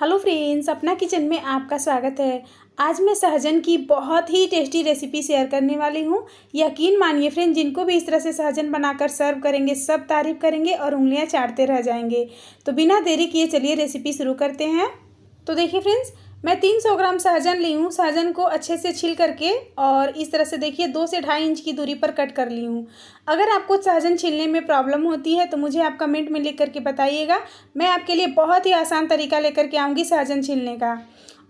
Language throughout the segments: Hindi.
हेलो फ्रेंड्स अपना किचन में आपका स्वागत है आज मैं सहजन की बहुत ही टेस्टी रेसिपी शेयर करने वाली हूँ यकीन मानिए फ्रेंड जिनको भी इस तरह से सहजन बनाकर सर्व करेंगे सब तारीफ करेंगे और उंगलियाँ चाटते रह जाएंगे तो बिना देरी किए चलिए रेसिपी शुरू करते हैं तो देखिए फ्रेंड्स मैं तीन सौ ग्राम सहजन ली हूँ सहजन को अच्छे से छील करके और इस तरह से देखिए दो से ढाई इंच की दूरी पर कट कर ली हूँ अगर आपको सहजन छीलने में प्रॉब्लम होती है तो मुझे आप कमेंट में लिख करके बताइएगा मैं आपके लिए बहुत ही आसान तरीका लेकर के आऊँगी सहजन छीलने का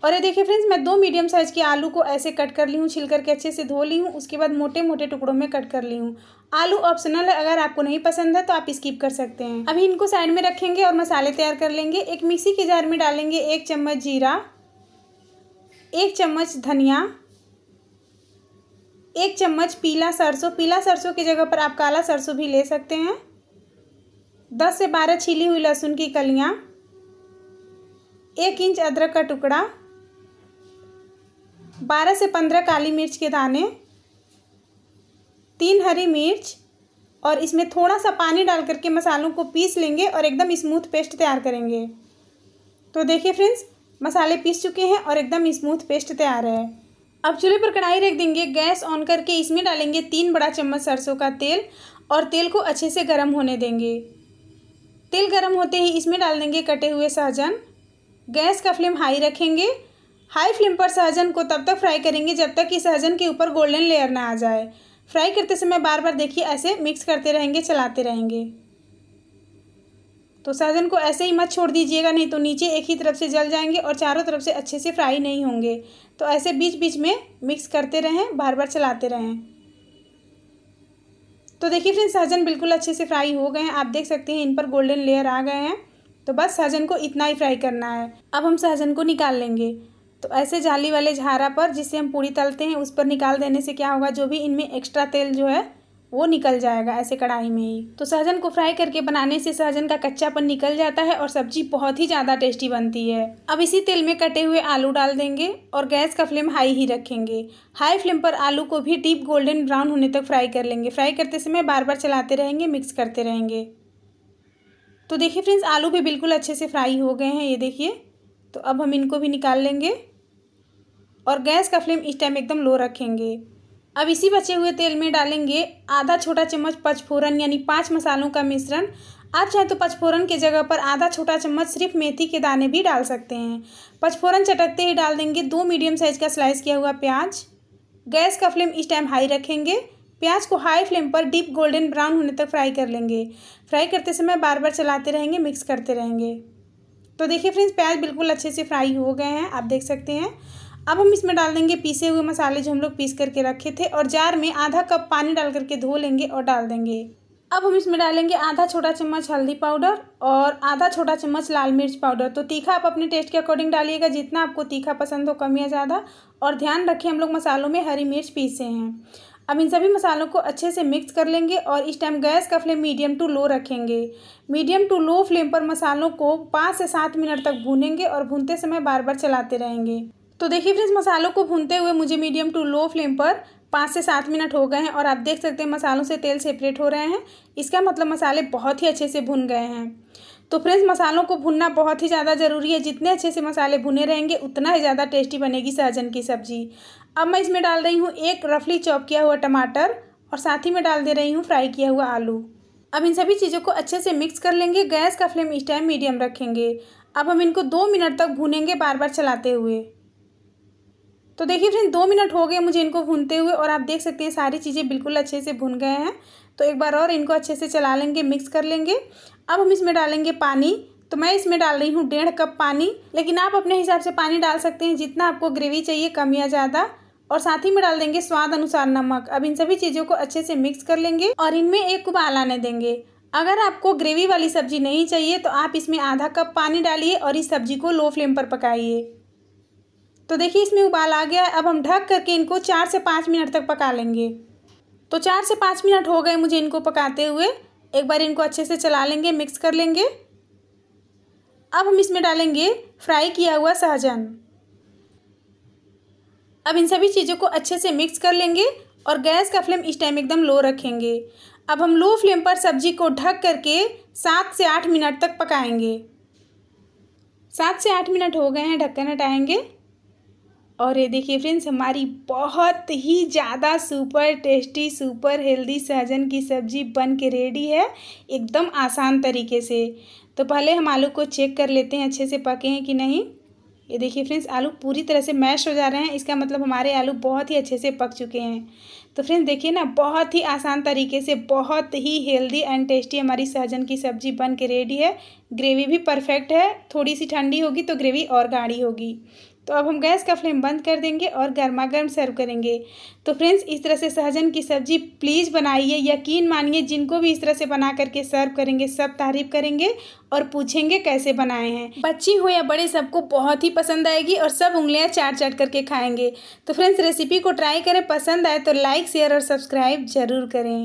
और ये देखिए फ्रेंड्स मैं दो मीडियम साइज़ के आलू को ऐसे कट कर ली हूँ छिल करके अच्छे से धो ली हूँ उसके बाद मोटे मोटे टुकड़ों में कट कर ली हूँ आलू ऑप्शनल है अगर आपको नहीं पसंद है तो आप स्किप कर सकते हैं अभी इनको साइड में रखेंगे और मसाले तैयार कर लेंगे एक मिक्सी के जार में डालेंगे एक चम्मच जीरा एक चम्मच धनिया एक चम्मच पीला सरसों पीला सरसों की जगह पर आप काला सरसों भी ले सकते हैं दस से बारह छिली हुई लहसुन की कलियाँ एक इंच अदरक का टुकड़ा बारह से पंद्रह काली मिर्च के दाने तीन हरी मिर्च और इसमें थोड़ा सा पानी डाल करके मसालों को पीस लेंगे और एकदम स्मूथ पेस्ट तैयार करेंगे तो देखिए फ्रेंड्स मसाले पीस चुके हैं और एकदम स्मूथ पेस्ट तैयार है अब चूल्हे पर कढ़ाई रख देंगे गैस ऑन करके इसमें डालेंगे तीन बड़ा चम्मच सरसों का तेल और तेल को अच्छे से गर्म होने देंगे तेल गर्म होते ही इसमें डाल देंगे कटे हुए सहजन गैस का फ्लेम हाई रखेंगे हाई फ्लेम पर सहजन को तब तक फ्राई करेंगे जब तक कि सहजन के ऊपर गोल्डन लेयर ना आ जाए फ्राई करते समय बार बार देखिए ऐसे मिक्स करते रहेंगे चलाते रहेंगे तो सहजन को ऐसे ही मत छोड़ दीजिएगा नहीं तो नीचे एक ही तरफ से जल जाएंगे और चारों तरफ से अच्छे से फ्राई नहीं होंगे तो ऐसे बीच बीच में मिक्स करते रहें बार बार चलाते रहें तो देखिए फिर सहजन बिल्कुल अच्छे से फ्राई हो गए हैं आप देख सकते हैं इन पर गोल्डन लेयर आ गए हैं तो बस सहजन को इतना ही फ्राई करना है अब हम सहजन को निकाल लेंगे तो ऐसे जाली वाले झारा पर जिससे हम पूरी तलते हैं उस पर निकाल देने से क्या होगा जो भी इनमें एक्स्ट्रा तेल जो है वो निकल जाएगा ऐसे कढ़ाई में ही तो सहजन को फ्राई करके बनाने से सहजन का कच्चापन निकल जाता है और सब्जी बहुत ही ज़्यादा टेस्टी बनती है अब इसी तेल में कटे हुए आलू डाल देंगे और गैस का फ्लेम हाई ही रखेंगे हाई फ्लेम पर आलू को भी डीप गोल्डन ब्राउन होने तक फ्राई कर लेंगे फ्राई करते समय बार बार चलाते रहेंगे मिक्स करते रहेंगे तो देखिए फ्रेंड्स आलू भी बिल्कुल अच्छे से फ्राई हो गए हैं ये देखिए तो अब हम इनको भी निकाल लेंगे और गैस का फ्लेम इस टाइम एकदम लो रखेंगे अब इसी बचे हुए तेल में डालेंगे आधा छोटा चम्मच पचफोरन यानी पाँच मसालों का मिश्रण आप चाहे तो पचफोरन के जगह पर आधा छोटा चम्मच सिर्फ मेथी के दाने भी डाल सकते हैं पचफोरन चटकते ही डाल देंगे दो मीडियम साइज का स्लाइस किया हुआ प्याज गैस का फ्लेम इस टाइम हाई रखेंगे प्याज को हाई फ्लेम पर डीप गोल्डन ब्राउन होने तक फ्राई कर लेंगे फ्राई करते समय बार बार चलाते रहेंगे मिक्स करते रहेंगे तो देखिए फ्रेंड्स प्याज बिल्कुल अच्छे से फ्राई हो गए हैं आप देख सकते हैं अब हम इसमें डाल देंगे पीसे हुए मसाले जो हम लोग पीस करके रखे थे और जार में आधा कप पानी डाल करके धो लेंगे और डाल देंगे अब हम इसमें डालेंगे आधा छोटा चम्मच हल्दी पाउडर और आधा छोटा चम्मच लाल मिर्च पाउडर तो तीखा आप अपने टेस्ट के अकॉर्डिंग डालिएगा जितना आपको तीखा पसंद हो कम या ज़्यादा और ध्यान रखें हम लोग मसालों में हरी मिर्च पीसे हैं अब इन सभी मसालों को अच्छे से मिक्स कर लेंगे और इस टाइम गैस का फ्लेम मीडियम टू लो रखेंगे मीडियम टू लो फ्लेम पर मसालों को पाँच से सात मिनट तक भूनेंगे और भूनते समय बार बार चलाते रहेंगे तो देखिए फ्रेंड्स मसालों को भूनते हुए मुझे मीडियम टू लो फ्लेम पर पाँच से सात मिनट हो गए हैं और आप देख सकते हैं मसालों से तेल सेपरेट हो रहे हैं इसका मतलब मसाले बहुत ही अच्छे से भुन गए हैं तो फ्रेंड्स मसालों को भुनना बहुत ही ज़्यादा ज़रूरी है जितने अच्छे से मसाले भुने रहेंगे उतना ही ज़्यादा टेस्टी बनेगी सहजन की सब्ज़ी अब मैं इसमें डाल रही हूँ एक रफली चॉप किया हुआ टमाटर और साथ ही में डाल दे रही हूँ फ्राई किया हुआ आलू अब इन सभी चीज़ों को अच्छे से मिक्स कर लेंगे गैस का फ्लेम इस टाइम मीडियम रखेंगे अब हम इनको दो मिनट तक भूनेंगे बार बार चलाते हुए तो देखिए फ्रेंड दो मिनट हो गए मुझे इनको भूनते हुए और आप देख सकते हैं सारी चीज़ें बिल्कुल अच्छे से भुन गए हैं तो एक बार और इनको अच्छे से चला लेंगे मिक्स कर लेंगे अब हम इसमें डालेंगे पानी तो मैं इसमें डाल रही हूँ डेढ़ कप पानी लेकिन आप अपने हिसाब से पानी डाल सकते हैं जितना आपको ग्रेवी चाहिए कम या ज़्यादा और साथ ही में डाल देंगे स्वाद अनुसार नमक अब इन सभी चीज़ों को अच्छे से मिक्स कर लेंगे और इनमें एक उबाल आने देंगे अगर आपको ग्रेवी वाली सब्जी नहीं चाहिए तो आप इसमें आधा कप पानी डालिए और इस सब्जी को लो फ्लेम पर पकाइए तो देखिए इसमें उबाल आ गया अब हम ढक करके इनको चार से पाँच मिनट तक पका लेंगे तो चार से पाँच मिनट हो गए मुझे इनको पकाते हुए एक बार इनको अच्छे से चला लेंगे मिक्स कर लेंगे अब हम इसमें डालेंगे फ्राई किया हुआ सहजन अब इन सभी चीज़ों को अच्छे से मिक्स कर लेंगे और गैस का फ्लेम इस टाइम एकदम लो रखेंगे अब हम लो फ्लेम पर सब्जी को ढक करके सात से आठ मिनट तक पकाएंगे सात से आठ मिनट हो गए हैं ढक्कन हटाएंगे और ये देखिए फ्रेंड्स हमारी बहुत ही ज़्यादा सुपर टेस्टी सुपर हेल्दी सहजन की सब्ज़ी बन के रेडी है एकदम आसान तरीके से तो पहले हम आलू को चेक कर लेते हैं अच्छे से पके हैं कि नहीं ये देखिए फ्रेंड्स आलू पूरी तरह से मैश हो जा रहे हैं इसका मतलब हमारे आलू बहुत ही अच्छे से पक चुके हैं तो फ्रेंड्स देखिए ना बहुत ही आसान तरीके से बहुत ही हेल्दी एंड टेस्टी हमारी सहजन की सब्ज़ी बन के रेडी है ग्रेवी भी परफेक्ट है थोड़ी सी ठंडी होगी तो ग्रेवी और गाढ़ी होगी तो अब हम गैस का फ्लेम बंद कर देंगे और गर्मा गर्म सर्व करेंगे तो फ्रेंड्स इस तरह से सहजन की सब्जी प्लीज़ बनाइए यकीन मानिए जिनको भी इस तरह से बना करके सर्व करेंगे सब तारीफ करेंगे और पूछेंगे कैसे बनाए हैं बच्ची हो या बड़े सबको बहुत ही पसंद आएगी और सब उंगलियां चाट चाट करके खाएंगे तो फ्रेंड्स रेसिपी को ट्राई करें पसंद आए तो लाइक शेयर और सब्सक्राइब ज़रूर करें